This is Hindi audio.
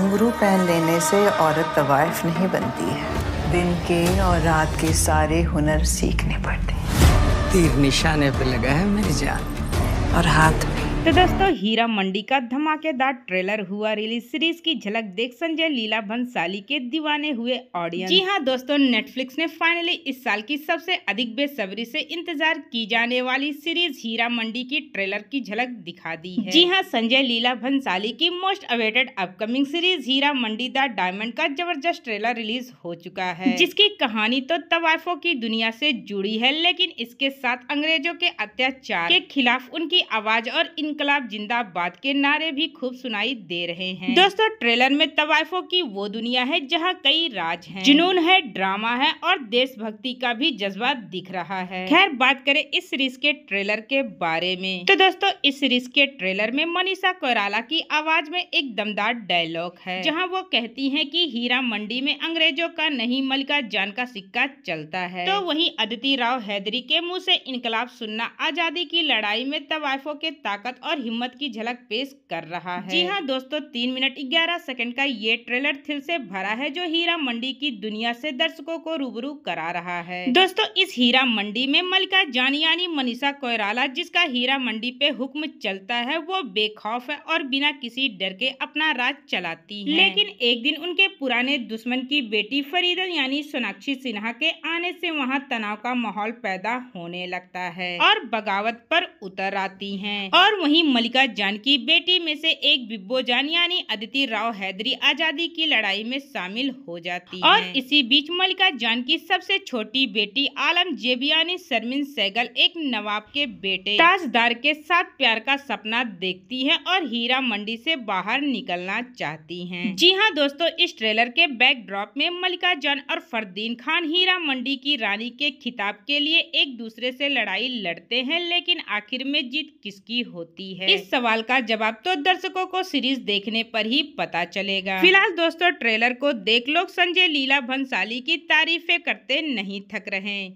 घुंगरू पहन लेने से औरत तवायफ नहीं बनती है दिन के और रात के सारे हुनर सीखने पड़ते हैं तीर निशाने पर लगा है मेरी जान और हाथ तो दोस्तों हीरा मंडी का धमाकेदार ट्रेलर हुआ रिलीज सीरीज की झलक देख संजय लीला भंसाली के दीवाने हुए ऑडियंस जी हाँ दोस्तों नेटफ्लिक्स ने फाइनली इस साल की सबसे अधिक बेसब्री से इंतजार की जाने वाली सीरीज हीरा मंडी की ट्रेलर की झलक दिखा दी है जी हाँ संजय लीला भंसाली की most awaited upcoming series Heera Mandi the diamond का जबरदस्त ट्रेलर रिलीज हो चुका है जिसकी कहानी तो तवाइफो की दुनिया ऐसी जुड़ी है लेकिन इसके साथ अंग्रेजों के अत्याचार के खिलाफ उनकी आवाज और इन इनकलाब जिंदाबाद के नारे भी खूब सुनाई दे रहे हैं दोस्तों ट्रेलर में तवाइफो की वो दुनिया है जहाँ कई राज हैं, जुनून है ड्रामा है और देशभक्ति का भी जज्बा दिख रहा है खैर बात करें इस सीरीज के ट्रेलर के बारे में तो दोस्तों इस सीरीज के ट्रेलर में मनीषा कोराला की आवाज में एक दमदार डायलॉग है जहाँ वो कहती है की हीरा मंडी में अंग्रेजों का नहीं मलिका जान का सिक्का चलता है तो वही अदिति राव हैदरी के मुँह ऐसी इनकलाब सुनना आजादी की लड़ाई में तवाइफों के ताकत और हिम्मत की झलक पेश कर रहा है जी हाँ दोस्तों तीन मिनट ग्यारह सेकंड का ये ट्रेलर थिल से भरा है जो हीरा मंडी की दुनिया से दर्शकों को रूबरू करा रहा है दोस्तों इस हीरा मंडी में मलिका जानी यानी मनीषा कोयराला जिसका हीरा मंडी पे हुक्म चलता है वो बेखौफ है और बिना किसी डर के अपना राज चलाती है लेकिन एक दिन उनके पुराने दुश्मन की बेटी फरीदन यानी सोनाक्षी सिन्हा के आने से वहाँ तनाव का माहौल पैदा होने लगता है और बगावत पर उतर आती है और वही वहीं मलिका जान की बेटी में से एक बिब्बो जान यानी अदिति राव हैदरी आजादी की लड़ाई में शामिल हो जाती है और इसी बीच मलिका जान की सबसे छोटी बेटी आलम जेबियानी शर्मिन सैगल एक नवाब के बेटे ताजदार के साथ प्यार का सपना देखती है और हीरा मंडी से बाहर निकलना चाहती है जी हाँ दोस्तों इस ट्रेलर के बैकड्रॉप में मलिका जान और फरदीन खान हीरा मंडी की रानी के खिताब के लिए एक दूसरे से लड़ाई लड़ते हैं लेकिन आखिर में जीत किसकी होती होती है इस सवाल का जवाब तो दर्शकों को सीरीज देखने पर ही पता चलेगा फिलहाल दोस्तों ट्रेलर को देख लोग संजय लीला भंसाली की तारीफे करते नहीं थक रहे